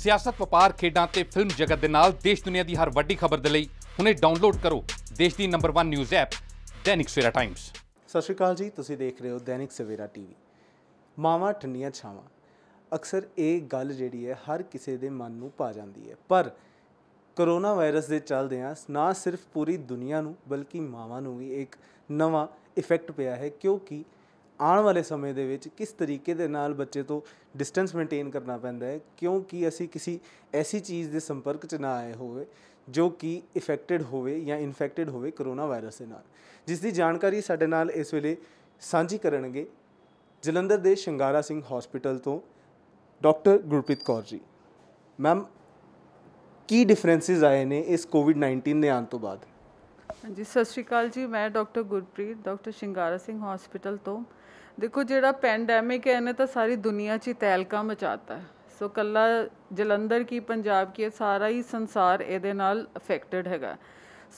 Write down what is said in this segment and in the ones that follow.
ਸਿਆਸਤ ਵਪਾਰ ਖੇਡਾਂ ਤੇ ਫਿਲਮ ਜਗਤ ਦੇ ਨਾਲ ਦੇਸ਼ ਦੁਨੀਆ ਦੀ ਹਰ ਵੱਡੀ ਖਬਰ ਦੇ ਲਈ ਹੁਣੇ ਡਾਊਨਲੋਡ ਕਰੋ ਦੇਸ਼ ਦੀ number 1 news app Dainik Savera Times ਸਤਿ ਸ਼੍ਰੀ ਅਕਾਲ ਜੀ ਤੁਸੀਂ ਦੇਖ ਰਹੇ ਹੋ ਦੈਨਿਕ ਸਵੇਰਾ ਟੀਵੀ ਮਾਵਾ ਠੰਡੀਆਂ ਛਾਵਾਂ ਅਕਸਰ ਇਹ ਗੱਲ ਜਿਹੜੀ ਹੈ ਹਰ ਕਿਸੇ ਦੇ ਮਨ ਨੂੰ ਪਾ ਜਾਂਦੀ ਹੈ ਪਰ ਕਰੋਨਾ ਵਾਇਰਸ ਦੇ ਚੱਲਦੇ ਆ ਨਾ ਸਿਰਫ ਪੂਰੀ ਦੁਨੀਆ ਨੂੰ ਬਲਕਿ ਮਾਵਾਂ ਨੂੰ ਵੀ ਇੱਕ ਨਵਾਂ ਇਫੈਕਟ ਪਿਆ ਹੈ ਕਿਉਂਕਿ ਆਉਣ ਵਾਲੇ ਸਮੇਂ ਦੇ ਵਿੱਚ ਕਿਸ ਤਰੀਕੇ ਦੇ ਨਾਲ ਬੱਚੇ ਤੋਂ ਡਿਸਟੈਂਸ ਮੇਨਟੇਨ ਕਰਨਾ ਪੈਂਦਾ ਹੈ ਕਿਉਂਕਿ ਅਸੀਂ ਕਿਸੇ ਐਸੀ ਚੀਜ਼ ਦੇ ਸੰਪਰਕ 'ਚ ਨਾ ਆਏ ਹੋਵੇ ਜੋ ਕਿ ਇਫੈਕਟਿਡ ਹੋਵੇ ਜਾਂ ਇਨਫੈਕਟਿਡ ਹੋਵੇ ਕਰੋਨਾ ਵਾਇਰਸ ਦੇ ਨਾਲ ਜਿਸ ਦੀ ਜਾਣਕਾਰੀ ਸਾਡੇ ਨਾਲ ਇਸ ਵੇਲੇ ਸਾਂਝੀ ਕਰਨਗੇ ਜਲੰਧਰ ਦੇ ਸ਼ਿੰਗਾਰਾ ਸਿੰਘ ਹਸਪੀਟਲ ਤੋਂ ਡਾਕਟਰ ਗੁਰਪ੍ਰੀਤ ਕੌਰ ਜੀ ਮੈਮ ਕੀ ਡਿਫਰੈਂਸਸ ਆਏ ਨੇ ਇਸ ਕੋਵਿਡ-19 ਦੇ ਆਉਣ ਤੋਂ ਬਾਅਦ ਹਾਂਜੀ ਸਤਿ ਸ਼੍ਰੀ ਅਕਾਲ ਜੀ ਮੈਂ doctor Gurpreet doctor Shingara Singh hospital ਤੋਂ ਦੇਖੋ ਜਿਹੜਾ ਪੈਂਡੈਮਿਕ ਹੈ ਇਹਨੇ ਤਾਂ ਸਾਰੀ ਦੁਨੀਆ 'ਚ ਹੀ ਤਹਿਲਕਾ ਮਚਾਤਾ ਸੋ ਕੱਲਾ ਜਲੰਧਰ ਕੀ ਪੰਜਾਬ ਕੀ ਸਾਰਾ ਹੀ ਸੰਸਾਰ ਇਹਦੇ ਨਾਲ ਅਫੈਕਟਡ ਹੈਗਾ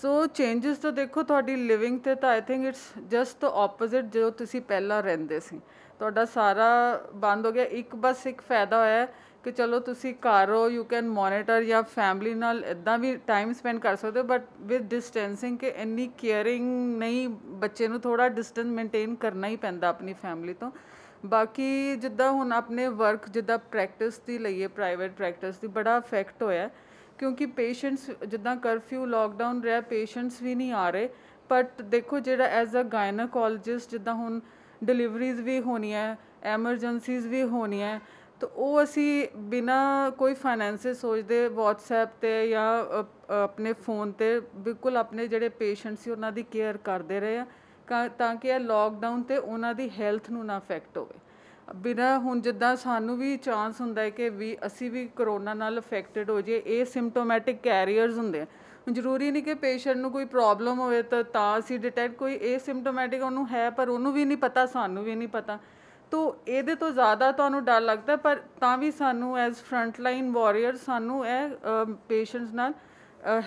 ਸੋ ਚੇਂजेस ਤਾਂ ਦੇਖੋ ਤੁਹਾਡੀ ਲਿਵਿੰਗ ਤੇ ਤਾਂ I think it's just opposite ਜੋ ਤੁਸੀਂ ਪਹਿਲਾਂ ਰਹਿੰਦੇ ਸੀ ਤੁਹਾਡਾ ਸਾਰਾ ਬੰਦ ਹੋ ਗਿਆ ਇੱਕ ਬਸ ਇੱਕ ਫਾਇਦਾ ਹੋਇਆ ਕਿ ਚਲੋ ਤੁਸੀਂ ਘਰ ਹੋ ਯੂ ਕੈਨ ਮੋਨੀਟਰ ਯਾ ਫੈਮਿਲੀ ਨਾਲ ਇਦਾਂ ਵੀ ਟਾਈਮ ਸਪੈਂਡ ਕਰ ਸਕਦੇ ਹੋ ਬਟ ਵਿਦ ਡਿਸਟੈਂਸਿੰਗ ਕਿ ਇੰਨੀ ਕੇਅਰਿੰਗ ਨਹੀਂ ਬੱਚੇ ਨੂੰ ਥੋੜਾ ਡਿਸਟੈਂਸ ਮੇਨਟੇਨ ਕਰਨਾ ਹੀ ਪੈਂਦਾ ਆਪਣੀ ਫੈਮਿਲੀ ਤੋਂ ਬਾਕੀ ਜਿੱਦਾਂ ਹੁਣ ਆਪਣੇ ਵਰਕ ਜਿੱਦਾਂ ਪ੍ਰੈਕਟਿਸ ਦੀ ਲਈਏ ਪ੍ਰਾਈਵੇਟ ਪ੍ਰੈਕਟਿਸ ਦੀ ਬੜਾ ਇਫੈਕਟ ਹੋਇਆ ਕਿਉਂਕਿ ਪੇਸ਼ੈਂਟਸ ਜਿੱਦਾਂ ਕਰਫਿਊ ਲਾਕਡਾਊਨ ਰਿਹਾ ਪੇਸ਼ੈਂਟਸ ਵੀ ਨਹੀਂ ਆ ਰਹੇ ਬਟ ਦੇਖੋ ਜਿਹੜਾ ਐਜ਼ ਅ ਗਾਇਨੋਕੋਲੋਜਿਸਟ ਜਿੱਦਾਂ ਹੁਣ ਡਿਲੀਵਰੀਜ਼ ਵੀ ਹੋਣੀਆਂ ਐਮਰਜੈਂਸੀਜ਼ ਵੀ ਹੋਣੀਆਂ ਤਾਂ ਉਹ ਅਸੀਂ ਬਿਨਾ ਕੋਈ ਫਾਈਨੈਂਸਿਸ ਸੋਚਦੇ WhatsApp ਤੇ ਜਾਂ ਆਪਣੇ ਫੋਨ ਤੇ ਬਿਲਕੁਲ ਆਪਣੇ ਜਿਹੜੇ ਪੇਸ਼ੈਂਟ ਸੀ ਉਹਨਾਂ ਦੀ ਕੇਅਰ ਕਰਦੇ ਰਹੇ ਆ ਤਾਂ ਕਿ ਇਹ ਲੋਕਡਾਊਨ ਤੇ ਉਹਨਾਂ ਦੀ ਹੈਲਥ ਨੂੰ ਨਾ ਅਫੈਕਟ ਹੋਵੇ ਬਿਨਾ ਹੁਣ ਜਿੱਦਾਂ ਸਾਨੂੰ ਵੀ ਚਾਂਸ ਹੁੰਦਾ ਹੈ ਕਿ ਵੀ ਅਸੀਂ ਵੀ ਕਰੋਨਾ ਨਾਲ ਅਫੈਕਟਡ ਹੋ ਜਾਈਏ ਇਹ ਸਿੰਪਟੋਮੈਟਿਕ ਕੈਰੀਅਰਸ ਹੁੰਦੇ ਆ ਜ਼ਰੂਰੀ ਨਹੀਂ ਕਿ ਪੇਸ਼ੈਂਟ ਨੂੰ ਕੋਈ ਪ੍ਰੋਬਲਮ ਹੋਵੇ ਤਾਂ ਤਾਂ ਅਸੀਂ ਡਿਟੈਕਟ ਕੋਈ ਇਹ ਸਿੰਪਟੋਮੈਟਿਕ ਉਹਨੂੰ ਹੈ ਪਰ ਉਹਨੂੰ ਵੀ ਨਹੀਂ ਪਤਾ ਸਾਨੂੰ ਵੀ ਨਹੀਂ ਪਤਾ ਤੋ ਇਹਦੇ ਤੋਂ ਜ਼ਿਆਦਾ ਤੁਹਾਨੂੰ ਡਰ ਲੱਗਦਾ ਪਰ ਤਾਂ ਵੀ ਸਾਨੂੰ ਐਜ਼ ਫਰੰਟ ਲਾਈਨ ਵਾਰੀਅਰ ਸਾਨੂੰ ਇਹ ਪੇਸ਼ੈਂਟਸ ਨਾਲ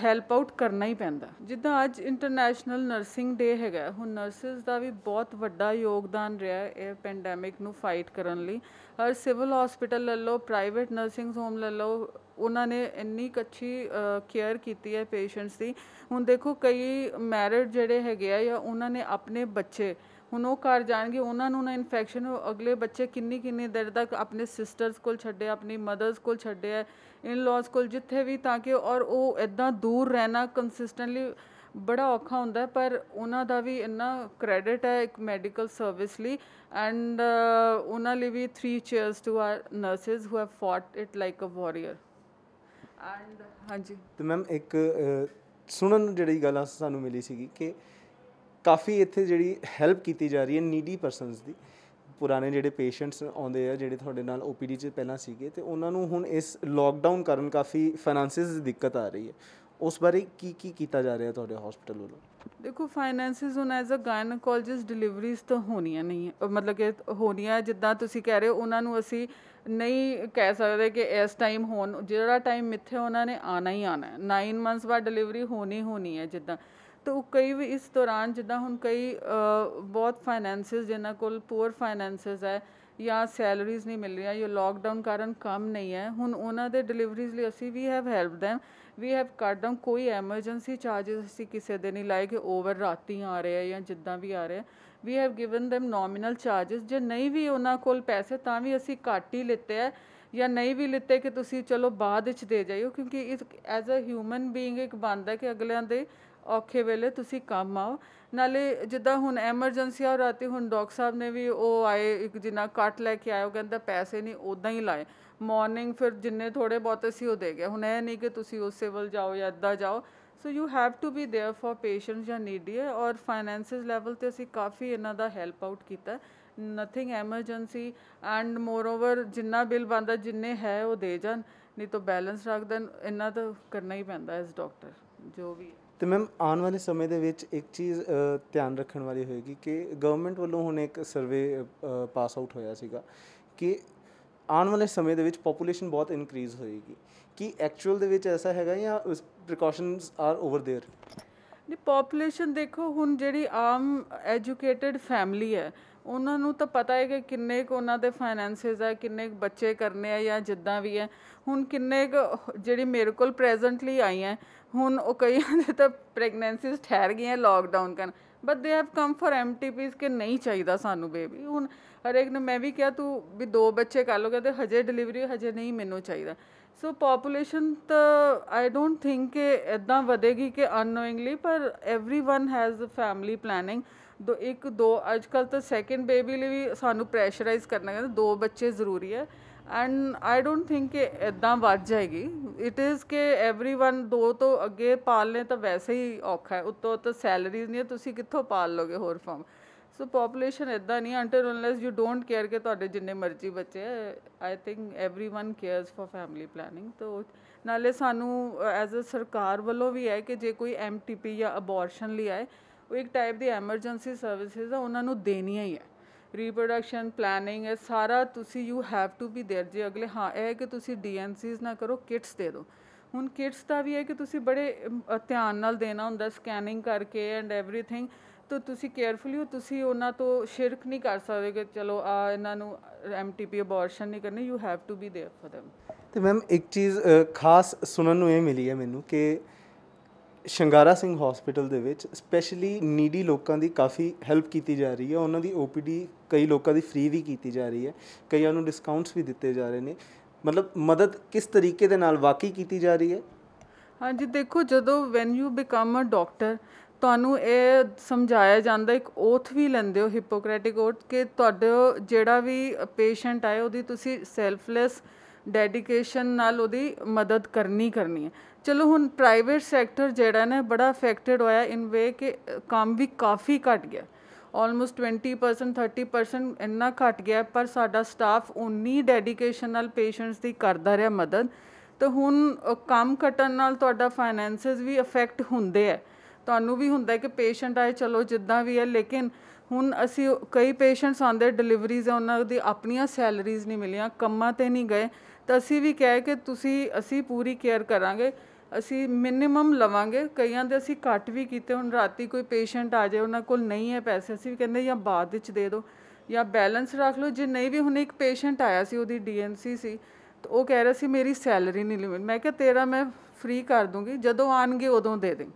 ਹੈਲਪ ਆਊਟ ਕਰਨਾ ਹੀ ਪੈਂਦਾ ਜਿੱਦਾਂ ਅੱਜ ਇੰਟਰਨੈਸ਼ਨਲ ਨਰਸਿੰਗ ਡੇ ਹੈਗਾ ਹੁਣ ਨਰਸਿਸ ਦਾ ਵੀ ਬਹੁਤ ਵੱਡਾ ਯੋਗਦਾਨ ਰਿਹਾ ਇਹ ਪੈਂਡੈਮਿਕ ਨੂੰ ਫਾਈਟ ਕਰਨ ਲਈ ਹਰ ਸਿਵਲ ਹਸਪੀਟਲ ਲੈ ਲਓ ਪ੍ਰਾਈਵੇਟ ਨਰਸਿੰਗ ਹੋਮ ਲੈ ਲਓ ਉਹਨਾਂ ਨੇ ਇੰਨੀ ਕੱਚੀ ਕੇਅਰ ਕੀਤੀ ਹੈ ਪੇਸ਼ੈਂਟਸ ਦੀ ਹੁਣ ਦੇਖੋ ਕਈ ਮੈਰਿਡ ਜਿਹੜੇ ਹੈਗੇ ਆ ਜਾਂ ਉਹਨਾਂ ਨੇ ਆਪਣੇ ਬੱਚੇ ਹੁਣ ਉਹ ਘਰ ਜਾਣਗੇ ਉਹਨਾਂ ਨੂੰ ਨਾ ਇਨਫੈਕਸ਼ਨ ਅਗਲੇ ਬੱਚੇ ਕਿੰਨੀ ਕਿੰਨੀ ਦਿਨ ਤੱਕ ਆਪਣੇ ਸਿਸਟਰਸ ਕੋਲ ਛੱਡੇ ਆਪਣੀ ਮਦਰਸ ਕੋਲ ਛੱਡੇ ਹੈ ਇਨ ਲॉज ਕੋਲ ਜਿੱਥੇ ਵੀ ਤਾਂ ਕਿ ਔਰ ਉਹ ਇਦਾਂ ਦੂਰ ਰਹਿਣਾ ਕੰਸਿਸਟੈਂਟਲੀ ਬੜਾ ਔਖਾ ਹੁੰਦਾ ਪਰ ਉਹਨਾਂ ਦਾ ਵੀ ਇੰਨਾ ਕ੍ਰੈਡਿਟ ਹੈ ਇੱਕ ਮੈਡੀਕਲ ਸਰਵਿਸ ਲਈ ਐਂਡ ਉਹਨਾਂ ਲਈ ਵੀ 3 cheers to our nurses who have fought it like a warrior and ਹਾਂਜੀ ਤੇ ਮੈਮ ਇੱਕ ਸੁਣਨ ਨੂੰ ਜਿਹੜੀ ਗੱਲਾਂ ਸਾਨੂੰ ਮਿਲੀ ਸੀਗੀ ਕਿ ਕਾਫੀ ਇੱਥੇ ਜਿਹੜੀ ਹੈਲਪ ਕੀਤੀ ਜਾ ਰਹੀ ਹੈ ਨੀਡੀ ਪਰਸਨਸ ਦੀ ਪੁਰਾਣੇ ਜਿਹੜੇ ਪੇਸ਼ੈਂਟਸ ਆਉਂਦੇ ਆ ਜਿਹੜੇ ਤੁਹਾਡੇ ਨਾਲ ਓਪੀਡੀ 'ਚ ਪਹਿਲਾਂ ਸੀਗੇ ਤੇ ਉਹਨਾਂ ਨੂੰ ਹੁਣ ਇਸ ਲੋਕਡਾਊਨ ਕਾਰਨ ਕਾਫੀ ਫਾਈਨੈਂਸਿਸ ਦੀ ਦਿੱਕਤ ਆ ਰਹੀ ਹੈ ਉਸ ਬਾਰੇ ਕੀ ਕੀ ਕੀਤਾ ਜਾ ਰਿਹਾ ਤੁਹਾਡੇ ਹਸਪੀਟਲ ਵੱਲੋਂ ਦੇਖੋ ਫਾਈਨੈਂਸਿਸ ਹੁਣ ਐਜ਼ ਅ ਗਾਇਨੋਕੋਲੋਜਿਸਟ ਡਿਲੀਵਰੀਜ਼ ਤਾਂ ਹੋਣੀਆਂ ਨਹੀਂ ਮਤਲਬ ਕਿ ਹੋਣੀਆਂ ਜਿੱਦਾਂ ਤੁਸੀਂ ਕਹਿ ਰਹੇ ਹੋ ਉਹਨਾਂ ਨੂੰ ਅਸੀਂ ਨਹੀਂ ਕਹਿ ਸਕਦੇ ਕਿ ਇਸ ਟਾਈਮ ਹੋਣ ਜਿਹੜਾ ਟਾਈਮ ਮਿੱਥੇ ਉਹਨਾਂ ਨੇ ਆਣਾ ਹੀ ਆਣਾ ਹੈ 9 ਮੰਥਸ ਬਾਅਦ ਡਿਲੀਵਰੀ ਹੋਣੀ ਹੋਣੀ ਹੈ ਜਿੱਦਾਂ ਤੋ ਕਈ ਵੀ ਇਸ ਦੌਰਾਨ ਜਿੱਦਾਂ ਹੁਣ ਕਈ ਬਹੁਤ ਫਾਈਨੈਂਸਸ ਜਿਨ੍ਹਾਂ ਕੋਲ ਪੂਰ ਫਾਈਨੈਂਸਸ ਹੈ ਜਾਂ ਸੈਲਰੀਜ਼ ਨਹੀਂ ਮਿਲ ਰਹੀਆਂ ਇਹ ਲਾਕਡਾਊਨ ਕਾਰਨ ਕੰਮ ਨਹੀਂ ਹੈ ਹੁਣ ਉਹਨਾਂ ਦੇ ਡਿਲੀਵਰੀਜ਼ ਲਈ ਅਸੀਂ ਵੀ have help them we have cut down ਕੋਈ ਐਮਰਜੈਂਸੀ ਚਾਰजेस ਅਸੀਂ ਕਿਸੇ ਦੇ ਨਹੀਂ ਲਾਏ ਕਿ ਓਵਰ ਰਾਤੀ ਆ ਰਹੇ ਆ ਜਾਂ ਜਿੱਦਾਂ ਵੀ ਆ ਰਹੇ we have given them nominal charges ਜੇ ਨਹੀਂ ਵੀ ਉਹਨਾਂ ਕੋਲ ਪੈਸੇ ਤਾਂ ਵੀ ਅਸੀਂ ਕੱਟ ਹੀ ਲਿੱਤੇ ਆ ਜਾਂ ਨਹੀਂ ਵੀ ਲਿੱਤੇ ਕਿ ਤੁਸੀਂ ਚਲੋ ਬਾਅਦ ਵਿੱਚ ਦੇ ਜਾਇਓ ਕਿਉਂਕਿ ਇਸ ਐਜ਼ ਅ ਹਿਊਮਨ ਬੀਇੰਗ ਇੱਕ ਬੰਦਾ ਕਿ ਅਗਲਿਆਂ ਦੇ ਔਖੇ ਵੇਲੇ ਤੁਸੀਂ ਕੰਮ ਆਓ ਨਾਲੇ ਜਿੱਦਾਂ ਹੁਣ ਐਮਰਜੈਂਸੀ ਆ ਰਾਤੀ ਹੁਣ ਡਾਕਟਰ ਸਾਹਿਬ ਨੇ ਵੀ ਉਹ ਆਏ ਇੱਕ ਜਿੰਨਾ ਕੱਟ ਲੈ ਕੇ ਆਇਓ ਕਹਿੰਦਾ ਪੈਸੇ ਨਹੀਂ ਉਦਾਂ ਹੀ ਲਾਏ ਮਾਰਨਿੰਗ ਫਿਰ ਜਿੰਨੇ ਥੋੜੇ ਬਹੁਤ ਅਸੀਂ ਉਹ ਦੇ ਗਏ ਹੁਣ ਇਹ ਨਹੀਂ ਕਿ ਤੁਸੀਂ ਉਸੇ ਵੱਲ ਜਾਓ ਜਾਂ ਇੱਦਾਂ ਜਾਓ so you have to be there for patients ਜਾਂ ਨੀਡੀ ਔਰ ਫਾਈਨੈਂਸਸ ਲੈਵਲ ਤੇ ਅਸੀਂ ਕਾਫੀ ਇਹਨਾਂ ਦਾ ਹੈਲਪ ਆਊਟ ਕੀਤਾ ਨਥਿੰਗ ਐਮਰਜੈਂਸੀ ਐਂਡ ਮੋਰਓਵਰ ਜਿੰਨਾ ਬਿੱਲ ਬੰਦਾ ਜਿੰਨੇ ਹੈ ਉਹ ਦੇ ਜਾਣ ਨਹੀਂ ਤਾਂ ਬੈਲੈਂਸ ਰੱਖ ਦੇਣ ਇਹਨਾਂ ਤਾਂ ਕਰਨਾ ਹੀ ਪੈਂਦਾ ਐਸ ਡਾਕਟਰ ਜੋ ਵੀ ਤੇ ਮੈਮ ਆਉਣ ਵਾਲੇ ਸਮੇਂ ਦੇ ਵਿੱਚ ਇੱਕ ਚੀਜ਼ ਧਿਆਨ ਰੱਖਣ ਵਾਲੀ ਹੋਏਗੀ ਕਿ ਗਵਰਨਮੈਂਟ ਵੱਲੋਂ ਹੁਣ ਇੱਕ ਸਰਵੇ ਪਾਸ ਆਊਟ ਹੋਇਆ ਸੀਗਾ ਕਿ ਆਉਣ ਵਾਲੇ ਸਮੇਂ ਦੇ ਵਿੱਚ ਪੋਪੂਲੇਸ਼ਨ ਬਹੁਤ ਇਨਕਰੀਜ਼ ਹੋਏਗੀ ਕਿ ਐਕਚੁਅਲ ਦੇ ਵਿੱਚ ਐਸਾ ਹੈਗਾ ਜਾਂ ਪ੍ਰੀਕਾਸ਼ਨਸ ਆਰ ਓਵਰ देयर ਨਹੀਂ ਪੋਪੂਲੇਸ਼ਨ ਦੇਖੋ ਹੁਣ ਜਿਹੜੀ ਆਮ ਐਜੂਕੇਟਿਡ ਫੈਮਿਲੀ ਹੈ ਉਹਨਾਂ ਨੂੰ ਤਾਂ ਪਤਾ ਹੈ ਕਿ ਕਿੰਨੇ ਕੁ ਉਹਨਾਂ ਦੇ ਫਾਈਨੈਂਸਸ ਆ ਕਿੰਨੇ ਕੁ ਬੱਚੇ ਕਰਨੇ ਆ ਜਾਂ ਜਿੱਦਾਂ ਵੀ ਹੈ ਹੁਣ ਕਿੰਨੇ ਕੁ ਜਿਹੜੀ ਮੇਰੇ ਕੋਲ ਪ੍ਰੈਜ਼ੈਂਟਲੀ ਆਈ ਹੈ ਹੁਣ ਉਹ ਕਈਆਂ ਦੇ ਤਾਂ ਪ੍ਰੈਗਨੈਂਸੀਜ਼ ਠਹਿਰ ਗਈਆਂ ਲਾਕਡਾਊਨ ਕਰਨ but they have come for ਐਮਟੀਪੀਸ ਕਿ ਨਹੀਂ ਚਾਹੀਦਾ ਸਾਨੂੰ ਬੇਬੀ ਹੁਣ ਹਰੇਕ ਨੂੰ ਮੈਂ ਵੀ ਕਿਹਾ ਤੂੰ ਵੀ ਦੋ ਬੱਚੇ ਕਰ ਲੋ ਤੇ ਹਜੇ ਡਿਲੀਵਰੀ ਹਜੇ ਨਹੀਂ ਮੈਨੂੰ ਚਾਹੀਦਾ ਸੋ ਪੋਪੂਲੇਸ਼ਨ ਤਾਂ ਆਈ ਡੋਨਟ ਥਿੰਕ ਕਿ ਇਦਾਂ ਵਧੇਗੀ ਕਿ ਅਨਨੋਇੰਗਲੀ ਪਰ everyone has a family planning ਦੋ ਇੱਕ ਦੋ ਅੱਜਕੱਲ ਤਾਂ ਸੈਕੰਡ ਬੇਬੀ ਲਈ ਵੀ ਸਾਨੂੰ ਪ੍ਰੈਸ਼ਰਾਈਜ਼ ਕਰਨਾ ਕਹਿੰਦੇ ਦੋ ਬੱਚੇ ਜ਼ਰੂਰੀ ਹੈ ਐਂਡ ਆਈ ਡੋਨਟ ਥਿੰਕ ਕਿ ਇਦਾਂ ਵੱਧ ਜਾਏਗੀ ਇਟ ਇਜ਼ ਕਿ एवरीवन ਦੋ ਤੋਂ ਅੱਗੇ ਪਾਲਨੇ ਤਾਂ ਵੈਸੇ ਹੀ ਔਖਾ ਹੈ ਉੱਤੋਂ ਤਾਂ ਸੈਲਰੀਜ਼ ਨਹੀਂ ਤੁਸੀਂ ਕਿੱਥੋਂ ਪਾਲ ਲੋਗੇ ਹੋਰ ਫਾਰਮ ਸੋ ਪੋਪੂਲੇਸ਼ਨ ਇਦਾਂ ਨਹੀਂ until unless you don't care ਕਿ ਤੁਹਾਡੇ ਜਿੰਨੇ ਮਰਜ਼ੀ ਬੱਚੇ I think everyone cares for family planning so ਨਾਲੇ ਸਾਨੂੰ ਐਜ਼ ਅ ਸਰਕਾਰ ਵੱਲੋਂ ਵੀ ਹੈ ਕਿ ਜੇ ਕੋਈ ਐਮਟੀਪੀ ਜਾਂ ਅਬੋਰਸ਼ਨ ਲਈ ਆਏ ਉਹ ਇੱਕ ਟਾਈਪ ਦੀ ਐਮਰਜੈਂਸੀ ਸਰਵਿਸਿਜ਼ ਆ ਉਹਨਾਂ ਨੂੰ ਦੇਣੀਆਂ ਹੀ ਆ ਰੀਪਰੋਡਕਸ਼ਨ ਪਲੈਨਿੰਗ ਇਹ ਸਾਰਾ ਤੁਸੀਂ you have to be there ਜੇ ਅਗਲੇ ਹਾਂ ਇਹ ਕਿ ਤੁਸੀਂ ਡੀਐਨਸੀਸ ਨਾ ਕਰੋ ਕਿਟਸ ਦੇ ਦਿਓ ਹੁਣ ਕਿਟਸ ਦਾ ਵੀ ਹੈ ਕਿ ਤੁਸੀਂ ਬੜੇ ਧਿਆਨ ਨਾਲ ਦੇਣਾ ਹੁੰਦਾ ਸਕੈਨਿੰਗ ਕਰਕੇ ਐਂਡ एवरीथिंग ਤੋ ਤੁਸੀਂ ਕੇਅਰਫੁਲੀ ਹੋ ਤੁਸੀਂ ਉਹਨਾਂ ਤੋਂ ਸ਼ਿਰਕ ਨਹੀਂ ਕਰ ਸਕਦੇ ਕਿ ਚਲੋ ਆ ਇਹਨਾਂ ਨੂੰ ਐਮਟੀਪੀ ਅਬੋਰਸ਼ਨ ਨਹੀਂ ਕਰਨੀ you have to be there for them ਤੇ ਮੈਮ ਇੱਕ ਚੀਜ਼ ਖਾਸ ਸੁਣਨ ਨੂੰ ਇਹ ਮਿਲੀ ਹੈ ਮੈਨੂੰ ਕਿ ਸ਼ੰਗਾਰਾ ਸਿੰਘ ਹਸਪੀਟਲ ਦੇ ਵਿੱਚ ਸਪੈਸ਼ਲੀ ਨੀਡੀ ਲੋਕਾਂ ਦੀ ਕਾਫੀ ਹੈਲਪ ਕੀਤੀ ਜਾ ਰਹੀ ਹੈ ਉਹਨਾਂ ਦੀ ਓਪੀਡੀ ਕਈ ਲੋਕਾਂ ਦੀ ਫ੍ਰੀ ਵੀ ਕੀਤੀ ਜਾ ਰਹੀ ਹੈ ਕਈਆਂ ਨੂੰ ਡਿਸਕਾਊਂਟਸ ਵੀ ਦਿੱਤੇ ਜਾ ਰਹੇ ਨੇ ਮਤਲਬ ਮਦਦ ਕਿਸ ਤਰੀਕੇ ਦੇ ਨਾਲ ਵਾਕਈ ਕੀਤੀ ਜਾ ਰਹੀ ਹੈ ਹਾਂਜੀ ਦੇਖੋ ਜਦੋਂ when you become a doctor ਤੁਹਾਨੂੰ ਇਹ ਸਮਝਾਇਆ ਜਾਂਦਾ ਇੱਕ ਓਥ ਵੀ ਲੈਂਦੇ ਹੋ ਹਿਪੋਕ੍ਰੈਟਿਕ ਓਥ ਕਿ ਤੁਹਾਡੇ ਜਿਹੜਾ ਵੀ ਪੇਸ਼ੈਂਟ ਆਏ ਉਹਦੀ ਤੁਸੀਂ ਸੈਲਫਲੈਸ ਡੈਡੀਕੇਸ਼ਨ ਨਾਲ ਉਹਦੀ ਮਦਦ ਕਰਨੀ ਕਰਨੀ ਹੈ ਚਲੋ ਹੁਣ ਪ੍ਰਾਈਵੇਟ ਸੈਕਟਰ ਜਿਹੜਾ ਨਾ ਬੜਾ ਅਫੈਕਟਡ ਹੋਇਆ ਇਨ ਵੇ ਕਿ ਕੰਮ ਵੀ ਕਾਫੀ ਘਟ ਗਿਆ ਆਲਮੋਸਟ 20% 30% ਇੰਨਾ ਘਟ ਗਿਆ ਪਰ ਸਾਡਾ ਸਟਾਫ ਉਨੀ ਡੈਡੀਕੇਸ਼ਨ ਨਾਲ ਪੇਸ਼ੈਂਟਸ ਦੀ ਕਰਦਾ ਰਿਹਾ ਮਦਦ ਤਾਂ ਹੁਣ ਕੰਮ ਘਟਣ ਨਾਲ ਤੁਹਾਡਾ ਫਾਈਨੈਂਸਸ ਵੀ ਅਫੈਕਟ ਹੁੰਦੇ ਆ ਤੁਹਾਨੂੰ ਵੀ ਹੁੰਦਾ ਕਿ ਪੇਸ਼ੈਂਟ ਆਏ ਚਲੋ ਜਿੱਦਾਂ ਵੀ ਹੈ ਲੇਕਿਨ ਹੁਣ ਅਸੀਂ ਕਈ ਪੇਸ਼ੈਂਟਸ ਆਂਦੇ ਡਿਲੀਵਰੀਜ਼ ਆ ਉਹਨਾਂ ਦੀ ਆਪਣੀਆਂ ਸੈਲਰੀਜ਼ ਨਹੀਂ ਮਿਲੀਆਂ ਕੰਮਾਂ ਤੇ ਨਹੀਂ ਗਏ ਤਾਂ ਅਸੀਂ ਵੀ ਕਹੇ ਕਿ ਤੁਸੀਂ ਅਸੀਂ ਪੂਰੀ ਕੇਅਰ ਕਰਾਂਗੇ ਅਸੀਂ ਮਿਨੀਮਮ ਲਵਾਂਗੇ ਕਈਆਂ ਦੇ ਅਸੀਂ ਘੱਟ ਵੀ ਕੀਤੇ ਹੁਣ ਰਾਤੀ ਕੋਈ ਪੇਸ਼ੈਂਟ ਆ ਜਾਏ ਉਹਨਾਂ ਕੋਲ ਨਹੀਂ ਹੈ ਪੈਸੇ ਅਸੀਂ ਵੀ ਕਹਿੰਦੇ ਜਾਂ ਬਾਅਦ ਵਿੱਚ ਦੇ ਦਿਓ ਜਾਂ ਬੈਲੈਂਸ ਰੱਖ ਲਓ ਜੇ ਨਹੀਂ ਵੀ ਹੁਣ ਇੱਕ ਪੇਸ਼ੈਂਟ ਆਇਆ ਸੀ ਉਹਦੀ ਡੀਐਨਸੀ ਸੀ ਤੇ ਉਹ ਕਹਿ ਰਿਹਾ ਸੀ ਮੇਰੀ ਸੈਲਰੀ ਨਹੀਂ ਲਿਮਿਟ ਮੈਂ ਕਿਹਾ ਤੇਰਾ ਮੈਂ ਫ੍ਰੀ ਕਰ ਦੂੰਗੀ ਜਦੋਂ ਆਣਗੇ ਉਦੋਂ ਦੇ ਦੇ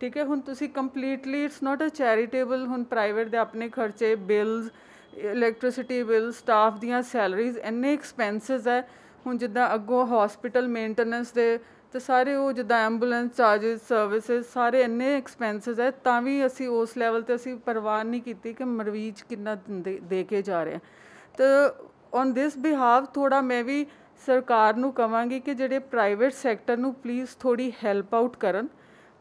ਠੀਕ ਹੈ ਹੁਣ ਤੁਸੀਂ completely it's not a charitable ਹੁਣ ਪ੍ਰਾਈਵੇਟ ਦੇ ਆਪਣੇ ਖਰਚੇ ਬਿਲਸ ਇਲੈਕਟ੍ਰਿਸਿਟੀ ਬਿਲ ਸਟਾਫ ਦੀਆਂ ਸੈਲਰੀਜ਼ ਇੰਨੇ ਐਕਸਪੈਂਸਸ ਹੈ ਹੁਣ ਜਿੱਦਾਂ ਅੱਗੋਂ ਹਸਪੀਟਲ ਮੇਨਟੇਨੈਂਸ ਦੇ ਤੇ ਸਾਰੇ ਉਹ ਜਿੱਦਾਂ ਐਂਬੂਲੈਂਸ ਚਾਰजेस ਸਰਵਿਸਿਜ਼ ਸਾਰੇ ਇੰਨੇ ਐਕਸਪੈਂਸਸ ਹੈ ਤਾਂ ਵੀ ਅਸੀਂ ਉਸ ਲੈਵਲ ਤੇ ਅਸੀਂ ਪਰਵਾਹ ਨਹੀਂ ਕੀਤੀ ਕਿ ਮਰਵੀਜ ਕਿੰਨਾ ਦੇ ਕੇ ਜਾ ਰਿਹਾ ਤੇ ਔਨ ਥਿਸ ਬਿਹਾਵ ਥੋੜਾ ਮੈਂ ਵੀ ਸਰਕਾਰ ਨੂੰ ਕਵਾਂਗੀ ਕਿ ਜਿਹੜੇ ਪ੍ਰਾਈਵੇਟ ਸੈਕਟਰ ਨੂੰ ਪਲੀਜ਼ ਥੋੜੀ ਹੈਲਪ ਆਊਟ ਕਰਨ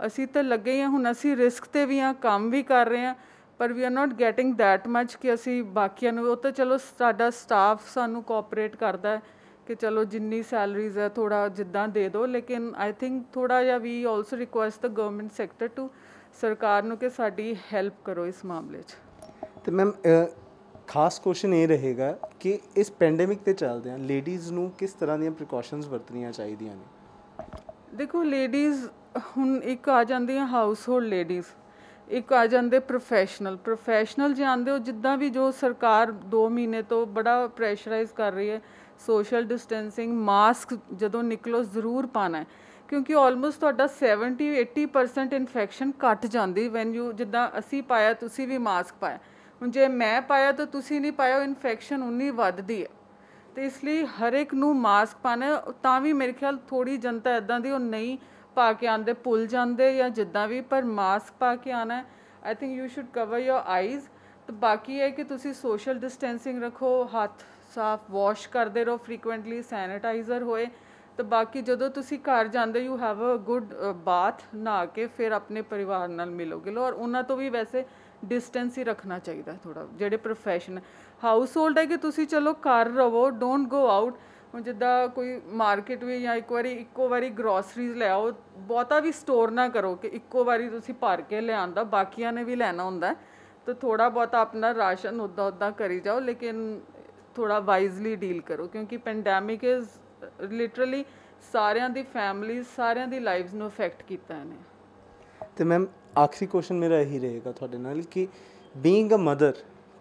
ਅਸੀਂ ਤਾਂ ਲੱਗੇ ਹਾਂ ਹੁਣ ਅਸੀਂ ਰਿਸਕ ਤੇ ਵੀ ਆ ਕੰਮ ਵੀ ਕਰ ਰਹੇ ਹਾਂ ਪਰ we are not getting that much ਕਿ ਅਸੀਂ ਬਾਕੀਆਂ ਨੂੰ ਉਹ ਤਾਂ ਚਲੋ ਸਾਡਾ ਸਟਾਫ ਸਾਨੂੰ ਕੋਆਪਰੇਟ ਕਰਦਾ ਹੈ ਕਿ ਚਲੋ ਜਿੰਨੀ ਸੈਲਰੀਜ਼ ਹੈ ਥੋੜਾ ਜਿੱਦਾਂ ਦੇ ਦਿਓ ਲੇਕਿਨ ਆਈ ਥਿੰਕ ਥੋੜਾ ਜਿਹਾ we also request the government sector to ਸਰਕਾਰ ਨੂੰ ਕਿ ਸਾਡੀ ਹੈਲਪ ਕਰੋ ਇਸ ਮਾਮਲੇ 'ਚ ਤੇ ਮੈਮ ਖਾਸ ਕੁਐਸਚਨ ਇਹ ਰਹੇਗਾ ਕਿ ਇਸ ਪੈਂਡੈਮਿਕ ਤੇ ਚੱਲਦੇ ਆ ਲੇਡੀਜ਼ ਨੂੰ ਕਿਸ ਤਰ੍ਹਾਂ ਦੀਆਂ ਪ੍ਰੀਕਾਸ਼ਨਸ ਵਰਤਣੀਆਂ ਚਾਹੀਦੀਆਂ ਨੇ ਦੇਖੋ ਲੇਡੀਜ਼ ਹੁਣ ਇੱਕ ਆ ਜਾਂਦੀਆਂ ਹਾਊਸਹੋਲਡ ਲੇਡੀਜ਼ ਇੱਕ ਆ ਜਾਂਦੇ ਪ੍ਰੋਫੈਸ਼ਨਲ ਪ੍ਰੋਫੈਸ਼ਨਲ ਜਾਂਦੇ ਉਹ ਜਿੱਦਾਂ ਵੀ ਜੋ ਸਰਕਾਰ 2 ਮਹੀਨੇ ਤੋਂ ਬੜਾ ਪ੍ਰੈਸ਼ਰਾਈਜ਼ ਕਰ ਰਹੀ ਹੈ ਸੋਸ਼ਲ ਡਿਸਟੈਂਸਿੰਗ ਮਾਸਕ ਜਦੋਂ ਨਿਕਲੋ ਜ਼ਰੂਰ ਪਾਣਾ ਕਿਉਂਕਿ ਆਲਮੋਸਟ ਤੁਹਾਡਾ 70 80% ਇਨਫੈਕਸ਼ਨ ਘਟ ਜਾਂਦੀ ਵੈਨ ਯੂ ਜਿੱਦਾਂ ਅਸੀਂ ਪਾਇਆ ਤੁਸੀਂ ਵੀ ਮਾਸਕ ਪਾਇਆ ਹੁਣ ਜੇ ਮੈਂ ਪਾਇਆ ਤਾਂ ਤੁਸੀਂ ਨਹੀਂ ਪਾਇਆ ਇਨਫੈਕਸ਼ਨ ਉਨੀ ਵੱਧਦੀ ਹੈ ਤੇ ਇਸ ਲਈ ਹਰ ਇੱਕ ਨੂੰ ਮਾਸਕ ਪਾਣਾ ਤਾਂ ਵੀ ਮੇਰੇ ਖਿਆਲ ਥੋੜੀ ਜਨਤਾ ਇਦਾਂ ਦੀ ਉਹ ਨਹੀਂ ਪਾ ਕੇ ਆਂਦੇ ਭੁੱਲ ਜਾਂਦੇ ਜਾਂ ਜਿੱਦਾਂ ਵੀ ਪਰ ਮਾਸਕ ਪਾ ਕੇ ਆਣਾ I think you should cover your eyes ਤੇ ਬਾਕੀ ਹੈ ਕਿ ਤੁਸੀਂ ਸੋਸ਼ਲ ਡਿਸਟੈਂਸਿੰਗ ਰੱਖੋ ਹੱਥ ਸਾਫ਼ ਵਾਸ਼ ਕਰਦੇ ਰਹੋ ਫ੍ਰੀਕੁਐਂਟਲੀ ਸੈਨੀਟਾਈਜ਼ਰ ਹੋਏ ਤੇ ਬਾਕੀ ਜਦੋਂ ਤੁਸੀਂ ਘਰ ਜਾਂਦੇ you have a good bath ਨਹਾ ਕੇ ਫਿਰ ਆਪਣੇ ਪਰਿਵਾਰ ਨਾਲ ਮਿਲੋਗੇ ਔਰ ਉਹਨਾਂ ਤੋਂ ਵੀ ਵੈਸੇ ਡਿਸਟੈਂਸ ਹੀ ਰੱਖਣਾ ਚਾਹੀਦਾ ਥੋੜਾ ਜਿਹੜੇ ਪ੍ਰੋਫੈਸ਼ਨ ਹਾਊਸ ਹੋਲਡ ਹੈ ਕਿ ਤੁਸੀਂ ਚਲੋ ਘਰ ਰਵੋ ਡੋਨਟ ਗੋ ਆਊਟ ਹੁਣ ਜਿੱਦਾਂ ਕੋਈ ਮਾਰਕੀਟ ਵੀ ਜਾਂ ਇੱਕ ਵਾਰੀ ਇੱਕੋ ਵਾਰੀ ਗਰੋਸਰੀਜ਼ ਲੈ ਆਓ ਬਹੁਤਾ ਵੀ ਸਟੋਰ ਨਾ ਕਰੋ ਕਿ ਇੱਕੋ ਵਾਰੀ ਤੁਸੀਂ ਭਰ ਕੇ ਲਿਆਂਦਾ ਬਾਕੀਆਂ ਨੇ ਵੀ ਲੈਣਾ ਹੁੰਦਾ ਤੇ ਥੋੜਾ ਬਹੁਤਾ ਆਪਣਾ ਰਾਸ਼ਨ ਉਦਾਂ ਉਦਾਂ ਕਰੀ ਜਾਓ ਲੇਕਿਨ ਥੋੜਾ ਵਾਈਜ਼ਲੀ ਡੀਲ ਕਰੋ ਕਿਉਂਕਿ ਪੈਂਡੈਮਿਕ ਇਜ਼ ਲਿਟਰਲੀ ਸਾਰਿਆਂ ਦੀ ਫੈਮਲੀਜ਼ ਸਾਰਿਆਂ ਦੀ ਲਾਈਵਸ ਨੂੰ ਅਫੈਕਟ ਕੀਤਾ ਇਹਨੇ ਤੇ ਮੈਮ ਆਖਰੀ ਕੁਐਸਚਨ ਮੇਰਾ ਇਹੀ ਰਹੇਗਾ ਤੁਹਾਡੇ ਨਾਲ ਕਿ ਬੀਇੰਗ ਅ ਮਦਰ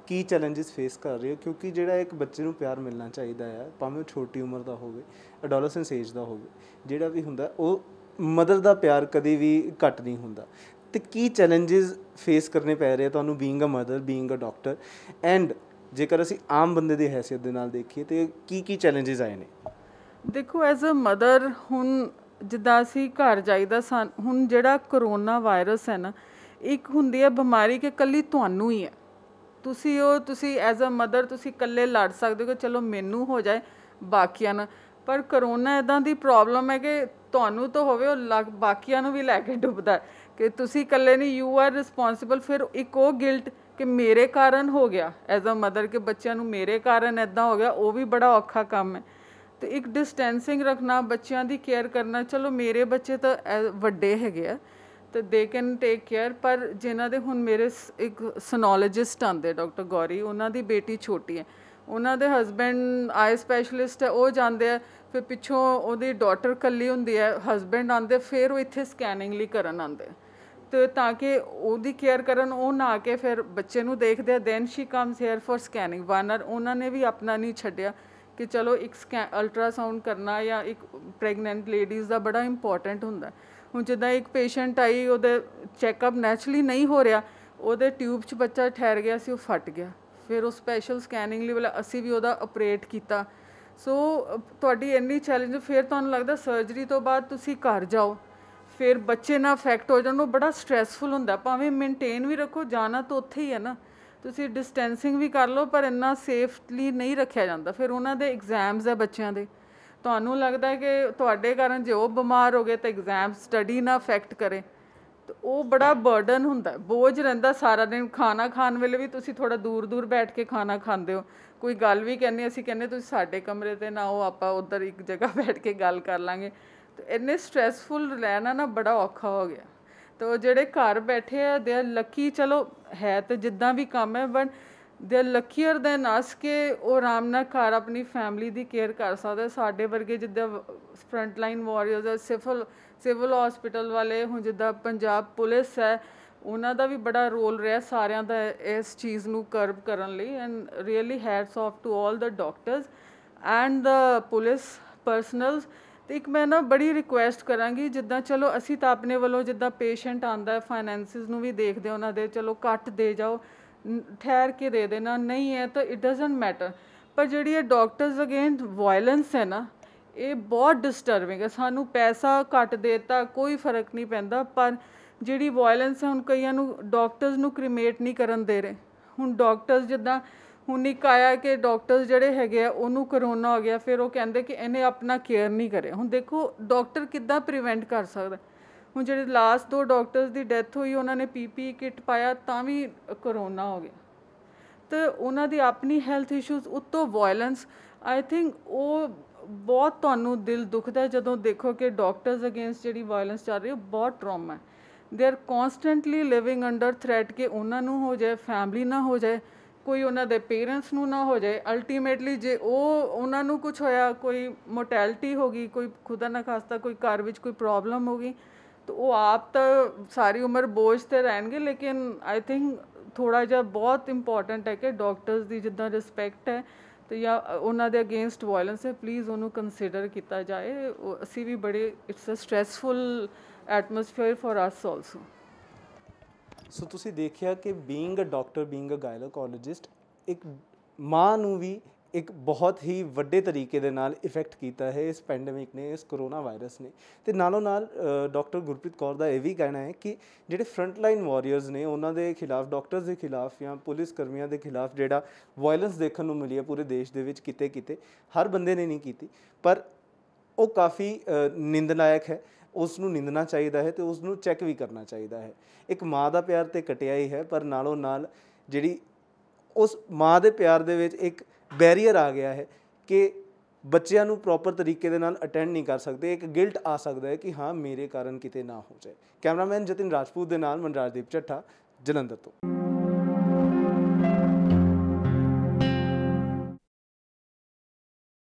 ਕੀ ਚੈਲੰਜਸ ਫੇਸ ਕਰ ਰਹੇ ਹੋ ਕਿਉਂਕਿ ਜਿਹੜਾ ਇੱਕ ਬੱਚੇ ਨੂੰ ਪਿਆਰ ਮਿਲਣਾ ਚਾਹੀਦਾ ਆ ਭਾਵੇਂ ਉਹ ਛੋਟੀ ਉਮਰ ਦਾ ਹੋਵੇ ਐਡੋਲੈਸੈਂਸ ਏਜ ਦਾ ਹੋਵੇ ਜਿਹੜਾ ਵੀ ਹੁੰਦਾ ਉਹ ਮਦਰ ਦਾ ਪਿਆਰ ਕਦੇ ਵੀ ਘਟ ਨਹੀਂ ਹੁੰਦਾ ਤੇ ਕੀ ਚੈਲੰਜਸ ਫੇਸ ਕਰਨੇ ਪੈ ਰਹੇ ਤੁਹਾਨੂੰ being a mother being a doctor and ਜੇਕਰ ਅਸੀਂ ਆਮ ਬੰਦੇ ਦੀ ਹیثیت ਦੇ ਨਾਲ ਦੇਖੀਏ ਤੇ ਕੀ ਕੀ ਚੈਲੰਜਸ ਆਏ ਨੇ ਦੇਖੋ ਐਜ਼ ਅ ਮਦਰ ਹੁਣ ਜਿੱਦਾਂ ਅਸੀਂ ਘਰ ਜਾਈਦਾ ਹੁਣ ਜਿਹੜਾ ਕਰੋਨਾ ਵਾਇਰਸ ਹੈ ਨਾ ਇੱਕ ਹੁੰਦੀ ਹੈ ਬਿਮਾਰੀ ਕਿ ਕੱਲੀ ਤੁਹਾਨੂੰ ਹੀ ਹੈ ਤੁਸੀਂ ਉਹ ਤੁਸੀਂ ਐਜ਼ ਅ ਮਦਰ ਤੁਸੀਂ ਇਕੱਲੇ ਲੜ ਸਕਦੇ ਹੋ ਕਿ ਚਲੋ ਮੈਨੂੰ ਹੋ ਜਾਏ ਬਾਕੀਆਂ ਨਾਲ ਪਰ ਕਰੋਨਾ ਇਦਾਂ ਦੀ ਪ੍ਰੋਬਲਮ ਹੈ ਕਿ ਤੁਹਾਨੂੰ ਤਾਂ ਹੋਵੇ ਉਹ ਬਾਕੀਆਂ ਨੂੰ ਵੀ ਲੈ ਕੇ ਡੁੱਬਦਾ ਕਿ ਤੁਸੀਂ ਇਕੱਲੇ ਨਹੀਂ ਯੂ ਆਰ ਰਿਸਪੌਂਸਿਬਲ ਫਿਰ ਇੱਕ ਉਹ ਗਿਲਟ ਕਿ ਮੇਰੇ ਕਾਰਨ ਹੋ ਗਿਆ ਐਜ਼ ਅ ਮਦਰ ਕਿ ਬੱਚਿਆਂ ਨੂੰ ਮੇਰੇ ਕਾਰਨ ਐਦਾਂ ਹੋ ਗਿਆ ਉਹ ਵੀ ਬੜਾ ਔਖਾ ਕੰਮ ਹੈ ਤੇ ਇੱਕ ਡਿਸਟੈਂਸਿੰਗ ਰੱਖਣਾ ਬੱਚਿਆਂ ਦੀ ਕੇਅਰ ਕਰਨਾ ਚਲੋ ਮੇਰੇ ਬੱਚੇ ਤਾਂ ਵੱਡੇ ਹੈਗੇ ਆ ਤੇ ਦੇ ਕੈਨ ਟੇਕ ਕੇਅਰ ਪਰ ਜਿਨ੍ਹਾਂ ਦੇ ਹੁਣ ਮੇਰੇ ਇੱਕ ਸਨੋਲੋਜਿਸਟ ਆਂਦੇ ਡਾਕਟਰ ਗੌਰੀ ਉਹਨਾਂ ਦੀ ਬੇਟੀ ਛੋਟੀ ਹੈ ਉਹਨਾਂ ਦੇ ਹਸਬੰਡ ਆਈ ਸਪੈਸ਼ਲਿਸਟ ਹੈ ਉਹ ਜਾਂਦੇ ਆ ਫਿਰ ਪਿੱਛੋਂ ਉਹਦੀ ਡਾਟਰ ਕੱਲੀ ਹੁੰਦੀ ਹੈ ਹਸਬੰਡ ਆਂਦੇ ਫਿਰ ਉਹ ਇੱਥੇ ਸਕੈਨਿੰਗ ਲਈ ਕਰਨ ਆਂਦੇ ਤੇ ਤਾਂ ਕਿ ਉਹਦੀ ਕੇਅਰ ਕਰਨ ਉਹ ਨਾ ਆ ਕੇ ਫਿਰ ਬੱਚੇ ਨੂੰ ਦੇਖਦੇ ਆ then she comes here for scanning ਵਨਰ ਉਹਨਾਂ ਨੇ ਵੀ ਆਪਣਾ ਨਹੀਂ ਛੱਡਿਆ ਕਿ ਚਲੋ ਇੱਕ ਅਲਟਰਾਸਾਊਂਡ ਕਰਨਾ ਜਾਂ ਇੱਕ ਪ੍ਰੈਗਨੈਂਟ ਲੇਡੀਜ਼ ਦਾ ਬੜਾ ਇੰਪੋਰਟੈਂਟ ਹੁੰਦਾ ਹੁਣ ਜਿੱਦਾਂ ਇੱਕ ਪੇਸ਼ੈਂਟ ਆਈ ਉਹਦੇ ਚੈੱਕਅਪ ਨੈਚੁਰਲੀ ਨਹੀਂ ਹੋ ਰਿਹਾ ਉਹਦੇ ਟਿਊਬ 'ਚ ਬੱਚਾ ਠਹਿਰ ਗਿਆ ਸੀ ਉਹ ਫਟ ਗਿਆ ਫਿਰ ਉਹ ਸਪੈਸ਼ਲ ਸਕੈਨਿੰਗ ਲਈ ਵਾਲਾ ਅਸੀਂ ਵੀ ਉਹਦਾ ਆਪਰੇਟ ਕੀਤਾ ਸੋ ਤੁਹਾਡੀ ਇੰਨੀ ਚੈਲੰਜ ਫਿਰ ਤੁਹਾਨੂੰ ਲੱਗਦਾ ਸਰਜਰੀ ਤੋਂ ਬਾਅਦ ਤੁਸੀਂ ਘਰ ਜਾਓ ਫਿਰ ਬੱਚੇ ਨਾ ਅਫੈਕਟ ਹੋ ਜਾਣ ਉਹ ਬੜਾ ਸਟ੍ਰੈਸਫੁਲ ਹੁੰਦਾ ਭਾਵੇਂ ਮੇਨਟੇਨ ਵੀ ਰੱਖੋ ਜਾਣਾ ਤਾਂ ਉੱਥੇ ਹੀ ਹੈ ਨਾ ਤੁਸੀਂ ਡਿਸਟੈਂਸਿੰਗ ਵੀ ਕਰ ਲਓ ਪਰ ਇੰਨਾ ਸੇਫਲੀ ਨਹੀਂ ਰੱਖਿਆ ਜਾਂਦਾ ਫਿਰ ਉਹਨਾਂ ਦੇ ਐਗਜ਼ਾਮਸ ਹੈ ਬੱਚਿਆਂ ਦੇ ਤੁਹਾਨੂੰ ਲੱਗਦਾ ਕਿ ਤੁਹਾਡੇ ਕਾਰਨ ਜੇ ਉਹ ਬਿਮਾਰ ਹੋ ਗਏ ਤਾਂ ਐਗਜ਼ਾਮ ਸਟੱਡੀ ਨਾ ਅਫੈਕਟ ਕਰੇ ਤੇ ਉਹ ਬੜਾ ਬਰਡਨ ਹੁੰਦਾ ਬੋਝ ਰਹਿੰਦਾ ਸਾਰਾ ਦਿਨ ਖਾਣਾ ਖਾਣ ਵੇਲੇ ਵੀ ਤੁਸੀਂ ਥੋੜਾ ਦੂਰ ਦੂਰ ਬੈਠ ਕੇ ਖਾਣਾ ਖਾਂਦੇ ਹੋ ਕੋਈ ਗੱਲ ਵੀ ਕਹਿੰਦੇ ਅਸੀਂ ਕਹਿੰਦੇ ਤੁਸੀਂ ਸਾਡੇ ਕਮਰੇ ਤੇ ਨਾ ਉਹ ਆਪਾਂ ਉਧਰ ਇੱਕ ਜਗ੍ਹਾ ਬੈਠ ਕੇ ਗੱਲ ਕਰ ਲਾਂਗੇ ਤੇ ਇੰਨੇ ਸਟ੍ਰੈਸਫੁਲ ਰਹਿਣਾ ਨਾ ਬੜਾ ਔਖਾ ਹੋ ਗਿਆ ਤੋ ਜਿਹੜੇ ਘਰ ਬੈਠੇ ਆ ਦੇ ਲੱਕੀ ਚਲੋ ਹੈ ਤੇ ਜਿੱਦਾਂ ਵੀ ਕੰਮ ਹੈ ਬਟ ਦੇ ਲੱਕੀਅਰ ਦੇ ਨਾਸ ਕੇ ਉਹ ਆਰਾਮ ਨਾਲ ਘਰ ਆਪਣੀ ਫੈਮਿਲੀ ਦੀ ਕੇਅਰ ਕਰ ਸਕਦਾ ਸਾਡੇ ਵਰਗੇ ਜਿੱਦਾਂ ਫਰੰਟ ਲਾਈਨ ਵਾਰੀਅਰਸ ਹੈ ਸਿਵਲ ਸਿਵਲ ਹਸਪੀਟਲ ਵਾਲੇ ਹੁਣ ਜਿੱਦਾਂ ਪੰਜਾਬ ਪੁਲਿਸ ਹੈ ਉਹਨਾਂ ਦਾ ਵੀ ਬੜਾ ਰੋਲ ਰਿਹਾ ਸਾਰਿਆਂ ਦਾ ਇਸ ਚੀਜ਼ ਨੂੰ ਕਰਬ ਕਰਨ ਲਈ and really hats off to all the doctors and the police personnels ਤੇ ਇੱਕ ਮੈਂ ਨਾ ਬੜੀ ਰਿਕੁਐਸਟ ਕਰਾਂਗੀ ਜਿੱਦਾਂ ਚਲੋ ਅਸੀਂ ਤਾਂ ਆਪਣੇ ਵੱਲੋਂ ਜਿੱਦਾਂ ਪੇਸ਼ੈਂਟ ਆਂਦਾ ਹੈ ਫਾਈਨੈਂਸਿਸ ਨੂੰ ਵੀ ਦੇਖਦੇ ਉਹਨਾਂ ਦੇ ਚਲੋ ਕੱਟ ਦੇ ਜਾਓ ਠਹਿਰ ਕੇ ਦੇ ਦੇਣਾ ਨਹੀਂ ਹੈ ਤਾਂ ਇਟ ਡਸਨਟ ਮੈਟਰ ਪਰ ਜਿਹੜੀ ਇਹ ਡਾਕਟਰਸ ਅਗੇਂਸਟ ਵਾਇਲੈਂਸ ਹੈ ਨਾ ਇਹ ਬਹੁਤ ਡਿਸਟਰਬਿੰਗ ਹੈ ਸਾਨੂੰ ਪੈਸਾ ਕੱਟ ਦੇਤਾ ਕੋਈ ਫਰਕ ਨਹੀਂ ਪੈਂਦਾ ਪਰ ਜਿਹੜੀ ਵਾਇਲੈਂਸ ਹੈ ਹੁਣ ਕਈਆਂ ਨੂੰ ਡਾਕਟਰਸ ਨੂੰ ਕ੍ਰੀਮੇਟ ਨਹੀਂ ਕਰਨ ਦੇ ਰਹੇ ਹੁਣ ਡਾਕਟਰਸ ਜਿੱਦਾਂ ਹੁਣ ਇੱਕ ਆਇਆ ਕਿ ਡਾਕਟਰ ਜਿਹੜੇ ਹੈਗੇ ਆ ਉਹਨੂੰ ਕਰੋਨਾ ਹੋ ਗਿਆ ਫਿਰ ਉਹ ਕਹਿੰਦੇ ਕਿ ਇਹਨੇ ਆਪਣਾ ਕੇਅਰ ਨਹੀਂ ਕਰਿਆ ਹੁਣ ਦੇਖੋ ਡਾਕਟਰ ਕਿੱਦਾਂ ਪ੍ਰੀਵੈਂਟ ਕਰ ਸਕਦਾ ਹੁਣ ਜਿਹੜੇ ਲਾਸਟ ਦੋ ਡਾਕਟਰਸ ਦੀ ਡੈਥ ਹੋਈ ਉਹਨਾਂ ਨੇ ਪੀਪੀ ਕਿਟ e ਪਾਇਆ ਤਾਂ ਵੀ ਕਰੋਨਾ ਹੋ ਗਿਆ ਤੇ ਉਹਨਾਂ ਦੀ ਆਪਣੀ ਹੈਲਥ ਇਸ਼ੂਜ਼ ਉੱਤੋਂ ਵਾਇਲੈਂਸ ਆਈ ਥਿੰਕ ਉਹ ਬਹੁਤ ਤੁਹਾਨੂੰ ਦਿਲ ਦੁਖਦਾ ਜਦੋਂ ਦੇਖੋ ਕਿ ਡਾਕਟਰਸ ਅਗੇਂਸਟ ਜਿਹੜੀ ਵਾਇਲੈਂਸ ਚੱਲ ਰਹੀ ਹੈ ਬਹੁਤ trauma they are constantly living under threat ਕਿ ਉਹਨਾਂ ਨੂੰ ਹੋ ਜਾਏ ਫੈਮਿਲੀ ਨਾ ਹੋ ਜਾਏ ਕੋਈ ਉਹਨਾਂ ਦੇ ਪੇਰੈਂਟਸ ਨੂੰ ਨਾ ਹੋ ਜਾਏ ਅਲਟੀਮੇਟਲੀ ਜੇ ਉਹ ਉਹਨਾਂ ਨੂੰ ਕੁਝ ਹੋਇਆ ਕੋਈ ਮੋਰਟੈਲਿਟੀ ਹੋ ਗਈ ਕੋਈ ਖੁਦਾ ਨਾ ਖਾਸਤਾ ਕੋਈ ਘਰ ਵਿੱਚ ਕੋਈ ਪ੍ਰੋਬਲਮ ਹੋ ਗਈ ਤਾਂ ਉਹ ਆਪ ਤਾਂ ਸਾਰੀ ਉਮਰ ਬੋਝ ਤੇ ਰਹਿਣਗੇ ਲੇਕਿਨ ਆਈ ਥਿੰਕ ਥੋੜਾ ਜਿਹਾ ਬਹੁਤ ਇੰਪੋਰਟੈਂਟ ਹੈ ਕਿ ਡਾਕਟਰਸ ਦੀ ਜਿੱਦਾਂ ਰਿਸਪੈਕਟ ਹੈ ਤੇ ਜਾਂ ਉਹਨਾਂ ਦੇ ਅਗੇਂਸਟ ਵਾਇਲੈਂਸ ਹੈ ਪਲੀਜ਼ ਉਹਨੂੰ ਕੰਸੀਡਰ ਕੀਤਾ ਜਾਏ ਅਸੀਂ ਵੀ ਬੜੇ it's a stressful atmosphere for us also so ਤੁਸੀਂ ਦੇਖਿਆ ਕਿ being a doctor being a gynaecologist ਇੱਕ ਮਾਂ ਨੂੰ ਵੀ ਇੱਕ ਬਹੁਤ ਹੀ ਵੱਡੇ ਤਰੀਕੇ ਦੇ ਨਾਲ ਇਫੈਕਟ ਕੀਤਾ ਹੈ ਇਸ ਪੈਂਡੈਮਿਕ ਨੇ ਇਸ ਕਰੋਨਾ ਵਾਇਰਸ ਨੇ ਤੇ ਨਾਲੋਂ ਨਾਲ ਡਾਕਟਰ ਗੁਰਪ੍ਰੀਤ ਕੌਰ ਦਾ ਇਹ ਵੀ ਕਹਿਣਾ ਹੈ ਕਿ ਜਿਹੜੇ ਫਰੰਟ ਲਾਈਨ ਵਾਰੀਅਰਸ ਨੇ ਉਹਨਾਂ ਦੇ ਖਿਲਾਫ ਡਾਕਟਰਸ ਦੇ ਖਿਲਾਫ ਜਾਂ ਪੁਲਿਸ ਕਰਮੀਆਂ ਦੇ ਖਿਲਾਫ ਜਿਹੜਾ ਵਾਇਲੈਂਸ ਦੇਖਣ ਨੂੰ ਮਿਲੀ ਹੈ ਪੂਰੇ ਦੇਸ਼ ਦੇ ਵਿੱਚ ਕਿਤੇ ਕਿਤੇ ਹਰ ਬੰਦੇ ਨੇ ਨਹੀਂ ਕੀਤੀ ਪਰ ਉਹ ਕਾਫੀ ਨਿੰਦਨਾਇਕ ਹੈ ਉਸ ਨੂੰ ਨਿੰਦਣਾ ਚਾਹੀਦਾ ਹੈ ਤੇ ਉਸ ਨੂੰ ਚੈੱਕ ਵੀ ਕਰਨਾ ਚਾਹੀਦਾ ਹੈ ਇੱਕ ਮਾਂ ਦਾ ਪਿਆਰ ਤੇ ਕਟਿਆ ਹੀ ਹੈ ਪਰ ਨਾਲੋਂ ਨਾਲ ਜਿਹੜੀ ਉਸ ਮਾਂ ਦੇ ਪਿਆਰ ਦੇ ਵਿੱਚ ਇੱਕ ਬੈਰੀਅਰ ਆ ਗਿਆ ਹੈ ਕਿ ਬੱਚਿਆਂ ਨੂੰ ਪ੍ਰੋਪਰ ਤਰੀਕੇ ਦੇ ਨਾਲ ਅਟੈਂਡ ਨਹੀਂ ਕਰ ਸਕਦੇ ਇੱਕ ਗਿਲਟ ਆ ਸਕਦਾ ਹੈ ਕਿ ਹਾਂ ਮੇਰੇ ਕਾਰਨ ਕਿਤੇ ਨਾ ਹੋ ਜਾਏ ਕੈਮਰਾਮੈਨ ਜਤਿਨ ਰਾਜਪੂਤ ਦੇ ਨਾਲ ਮਨਰਾਜਦੀਪ ਚੱਠਾ ਜਲੰਧਰ ਤੋਂ